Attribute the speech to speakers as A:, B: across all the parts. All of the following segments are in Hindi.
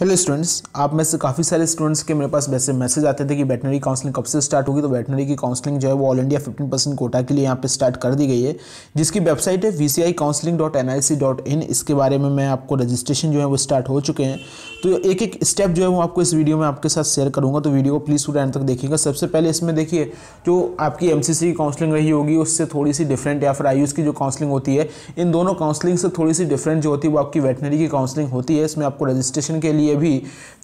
A: हेलो स्टूडेंट्स आप में से काफ़ी सारे स्टूडेंट्स के मेरे पास वैसे मैसेज आते थे कि वेटनरी काउंसलिंग कब से स्टार्ट होगी तो वेटनरी की काउंसलिंग जो है वो ऑल इंडिया 15 परसेंट कोटा के लिए यहाँ पे स्टार्ट कर दी गई है जिसकी वेबसाइट है V C I counselling dot N I C dot in इसके बारे में मैं आपको रजिस्ट्रेशन जो है वो स्टार्ट हो चुके हैं तो एक एक स्टेप जो है वो आपको इस वीडियो में आपके साथ शेयर करूँगा तो वीडियो को प्लीज़ पूरा एंड तक देखिएगा सबसे पहले इसमें देखिए जो आपकी एम सी सी काउंसलिंग रही होगी उससे थोड़ी सी डिफरेंट या फिर आई की जो काउंसलिंग होती है इन दोनों काउंसलिंग से थोड़ी सी डिफरेंट जो होती है वो आपकी वेटनरी की काउंसलिंग होती है इसमें आपको रजिस्ट्रेशन के लिए ये भी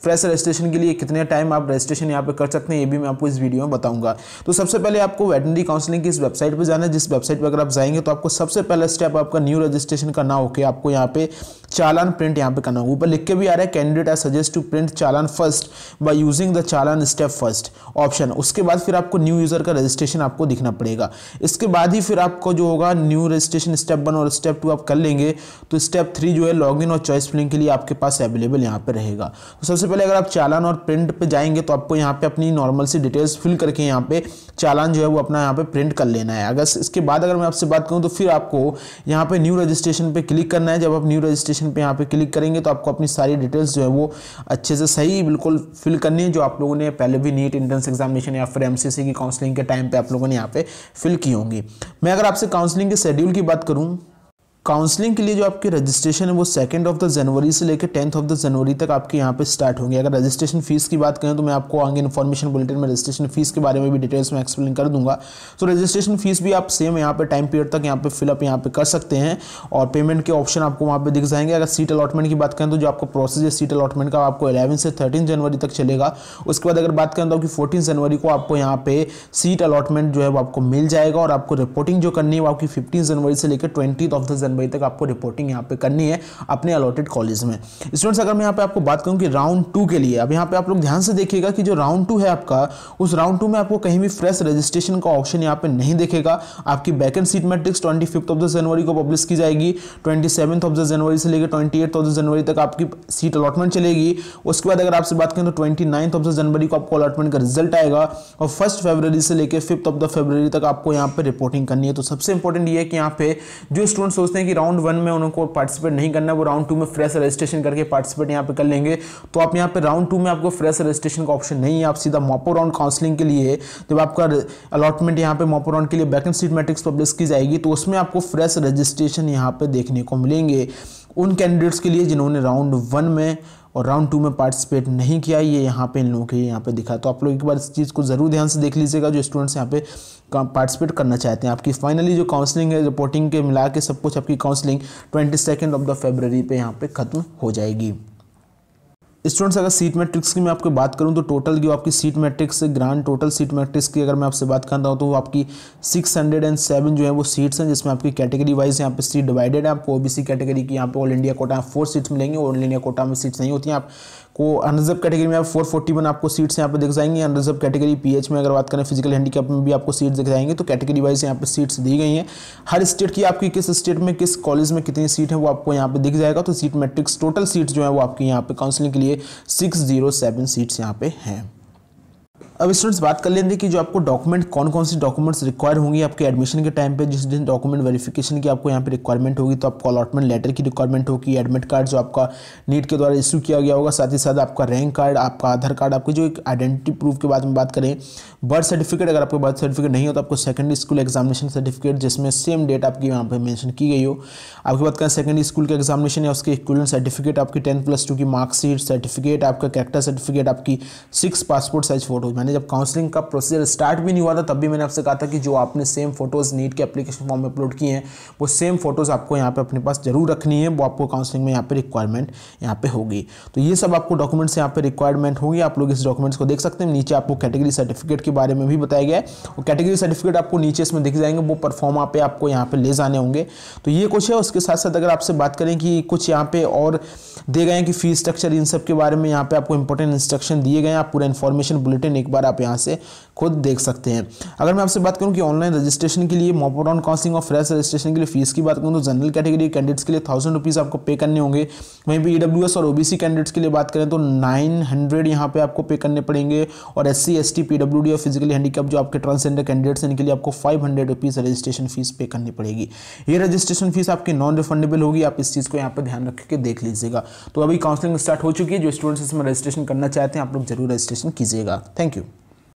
A: फ्रेश रजिस्ट्रेशन के लिए कितने टाइम आप रजिस्ट्रेशन यहाँ पे कर सकते हैं ये भी मैं आपको इस वीडियो में बताऊंगा तो सबसे पहले आपको वेटनरी काउंसलिंग की इस वेबसाइट पे जाना है जिस वेबसाइट पे अगर आप जाएंगे तो आपको सबसे पहला स्टेप आपका न्यू रजिस्ट्रेशन का ना होकर आपको यहाँ पे चालान प्रिंट यहाँ पे करना होगा ऊपर लिख के भी आ रहा है candidate I suggest to print challan first by using the challan step first option उसके बाद फिर आपको न्यू यूज़र का रजिस्ट्रेशन आपको दिखना पड़ेगा इसके बाद ही फिर आपको जो होगा न्यू रजिस्ट्रेशन स्टेप वन और स्टेप टू आप कर लेंगे तो स्टेप थ्री जो है लॉग और चॉइस फिलिंग के लिए आपके पास अवेलेबल यहाँ पर रहेगा रहेगा तो सबसे पहले अगर आप चालान और प्रिंट पे जाएंगे तो आपको यहाँ पे अपनी नॉर्मल सी डिटेल्स फिल करके यहाँ पे चालान जो है वो अपना यहाँ पे प्रिंट कर लेना है अगर इसके बाद अगर मैं आपसे बात करूँ तो फिर आपको यहाँ पे न्यू रजिस्ट्रेशन पे क्लिक करना है जब आप न्यू रजिस्ट्रेशन पे यहाँ पे क्लिक करेंगे तो आपको अपनी सारी डिटेल्स जो है वो अच्छे से सही बिल्कुल फिल करनी है जो आप लोगों ने पहले भी नीट इंट्रेंस एग्जामिनेशन या फिर एम की काउंसलिंग के टाइम पर आप लोगों ने यहाँ पे फिल की होंगी मैं अगर आपसे काउंसलिंग के शेड्यूल की बात करूँ काउंसलिंग के लिए जो आपकी रजिस्ट्रेशन है वो सेकेंड ऑफ द जनवरी से लेकर टेंथ ऑफ द जनवरी तक आपके यहाँ पे स्टार्ट होंगे अगर रजिस्ट्रेशन फीस की बात करें तो मैं आपको आगे इन्फॉर्मेशन बुलेटिन में रजिस्ट्रेशन फीस के बारे में भी डिटेल्स में एक्सप्लेन कर दूंगा तो रजिस्ट्रेशन फीस भी आप सेम यहाँ पे टाइम पीरियड तक यहाँ पे फिलअप यहाँ पे कर सकते हैं और पेमेंट के ऑप्शन आपको वहाँ पर दिख जाएंगे अगर सीट अलॉटमेंट की बात करें तो जो आपका प्रोसेस है सीट अलॉटमेंट का आपको इलेवन से थर्टीन जनवरी तक चलेगा उसके बाद अगर बात करें तो आपकी फोर्टीन जनवरी को आपको यहाँ पे सीट अलॉटमेंट जो है वो आपको मिल जाएगा और आपको रिपोर्टिंग जो करनी है वो आपकी फिफ्टीन जनवरी से लेकर ट्वेंटी ऑफ द जनवरी जनवरी तक आपको रिपोर्टिंग यहाँ पे करनी है अपने अलॉटेड कॉलेज में स्टूडेंट्स अगर मैं यहाँ पे आपको बात करूँ कि राउंड टू के लिए अब यहाँ पे आप लोग ध्यान से देखिएगा कि जो राउंड टू है आपका उस राउंड टू में आपको कहीं भी फ्रेश रजिस्ट्रेशन का ऑप्शन यहाँ पे नहीं देखेगा आपकी back end seat matrix twenty of the January को पब्लिश की जाएगी ट्वेंटी ऑफ द जनवरी से लेकर ट्वेंटी ऑफ द जनवरी तक आपकी सीट अलॉटमेंट चलेगी उसके बाद अगर आपसे बात करें तो ट्वेंटी ऑफ द जनवरी को आपको अलॉटमेंट का रिजल्ट आएगा और फर्स्ट फरवरी से लेकर फिफ्थ ऑफ द फरवरी तक आपको यहाँ पे रिपोर्टिंग करनी है तो सबसे इंपॉर्टेंट ये है कि यहाँ पे जो स्टूडेंट सोचते हैं कि राउंड वन में उनको पार्टिसिपेट नहीं करना है वो राउंड टू में फ्रेश रजिस्ट्रेशन करके पार्टिसिपेट यहाँ पे कर लेंगे तो आप यहाँ पे राउंड टू में आपको फ्रेश रजिस्ट्रेशन का ऑप्शन नहीं है आप सीधा मोपो राउंड काउंसलिंग के लिए जब आपका अलॉटमेंट यहाँ पे मोपो राउंड के लिए बैकेंड सीट मैट्रिक्स पब्लिश की जाएगी तो उसमें आपको फ्रेश रजिस्ट्रेशन यहाँ पर देखने को मिलेंगे उन कैंडिडेट्स के लिए जिन्होंने राउंड वन में और राउंड टू में पार्टिसिपेट नहीं किया ये यहाँ पे इन लोगों के यहाँ पे दिखा तो आप लोग एक बार इस चीज़ को ज़रूर ध्यान से देख लीजिएगा जो स्टूडेंट्स यहाँ पे पार्टिसिपेट करना चाहते हैं आपकी फाइनली जो काउंसलिंग है रिपोर्टिंग के मिला के सब कुछ आपकी counselling twenty second of the February पर यहाँ पर ख़त्म हो जाएगी स्टूडेंट्स अगर सीट मैट्रिक्स की मैं आपको बात करूं तो टोटल जो आपकी seat matrix grand total seat matrix की अगर मैं आपसे बात करता हूं तो वो आपकी 607 जो है वो सीट्स हैं जिसमें आपकी कैटेगरी वाइज यहाँ पे सीट डिवाइडेड है आपको ओबीसी कैटेगरी की यहाँ पे all India quota four seats मिलेंगी ऑल इंडिया कोटा में सीट्स नहीं होती हैं आपको अनरिजर्व कैटेगरी में आप फोर फोर्टी वन आपको सीट्स यहाँ पे दिख जाएंगे अनरिजर्व कैटेगरी पी में अगर बात करें फिजिकल हैंडीकैप में भी आपको सीट्स दिख जाएंगे तो कैटेगरी वाइज यहाँ पे सीट्स दी गई हैं हर स्टेट की आपकी किस स्टेट में किस कॉलेज में कितनी सीट है वो आपको यहाँ पे दिख जाएगा तो सीट मैट्रिक्स टोटल सीट्स जो है वो आपकी यहाँ पे काउंसिलिंग के लिए सिक्स जीरो सेवन सीट्स यहाँ पे हैं अब स्टूडेंट्स बात कर लेंगे कि जो आपको डॉक्यूमेंट कौन कौन सी डॉक्यूमेंट्स रिक्वायर होंगे आपके एडमिशन के टाइम पे जिस दिन डॉक्यूमेंट वेरिफिकेशन की आपको यहाँ पे रिक्वायरमेंट होगी तो आपको अलॉटमेंट लेटर की रिक्वायरमेंट होगी एडमिट कार्ड जो आपका नीट के द्वारा इशू किया गया होगा साथ ही साथ आपका रैंक कार्ड आपका आधार कार्ड आपकी जो एक आइडेंटिटी प्रूफ के बारे में बात करें बर्थ सर्टिफिकेट अगर आपको बर्थ सर्टिफिकेट नहीं हो तो आपको सेकेंडरी स्कूल एग्जामिनेशन सर्टिफिकेट जिसमें सेम डेट आपकी यहाँ पर मैंशन की गई हो आपकी बात करें सेकेंडरी स्कूल के एग्जामिनेशन या उसके स्टूडेंट सर्टिफिकेट आपकी टेन प्लस टू की मार्कशीट सर्टिफिकेट आपका कैरेक्टर सर्टिफिकेट आपकी सिक्स पासपोर्ट साइज फोटो मैंने जब काउंसलिंग का प्रोसीजर स्टार्ट भी नहीं हुआ था तब भी मैंने आपसे कहा था कि जो आपने सेम फोटोज़ नीट के एप्लीकेशन फॉर्म में अपलोड किए हैं वो सेम फोटोज़ आपको यहाँ पे अपने पास जरूर रखनी है वो आपको काउंसलिंग में यहाँ पे रिक्वायरमेंट यहाँ पे होगी तो ये सब आपको डॉक्यूमेंट्स यहाँ पे रिक्वायरमेंट होगी आप लोग इस डॉक्यूमेंट्स को देख सकते हैं नीचे आपको कैटेगरी सर्टिफिकेट के बारे में भी बताया गया है और कैटेगरी सर्टिफिकेट आपको नीचे इसमें दिख जाएंगे वो परफॉर्म पे आपको यहाँ पे ले जाने होंगे तो ये कुछ है उसके साथ साथ अगर आपसे बात करें कि कुछ यहाँ पे और दे गए हैं कि फीस स्ट्रक्चर इन सब के बारे में यहाँ पे आपको इंपॉर्टेंट इंस्ट्रक्शन दिए गए हैं आप पूरा इन्फॉर्मेशन बुलेटिन एक बार आप यहाँ से खुद देख सकते हैं अगर मैं आपसे बात करूँ कि ऑनलाइन रजिस्ट्रेशन के लिए मोपोरॉन काउंसिलिंग और फ्रेश रजिस्ट्रेशन के लिए फीस की बात करूँ तो जनरल कैटेगरी कैंडिडेट्स के लिए थाउजेंड रुपीज़ आपको पे करने होंगे वहीं पर ई e और ओ कैंडिडेट्स के लिए बात करें तो नाइन हंड्रेड यहाँ पे आपको पे करने पड़ेंगे और S C S T P D और फिजिकली हैंडीकैप जो आपके ट्रांसजेंडर कैंडिडेट्स हैं इनके लिए आपको five hundred rupees registration fees pay करनी पड़ेगी ये रजिस्ट्रेशन फीस आपकी नॉन रिफंडेबल होगी आप इस चीज़ को यहाँ पर ध्यान रख के देख लीजिएगा तो अभी काउंसलिंग स्टार्ट हो चुकी है जो स्टूडेंट्स इसमें रजिस्ट्रेशन करना चाहते हैं आप लोग जरूर रजिस्ट्रेशन कीजिएगा थैंक यू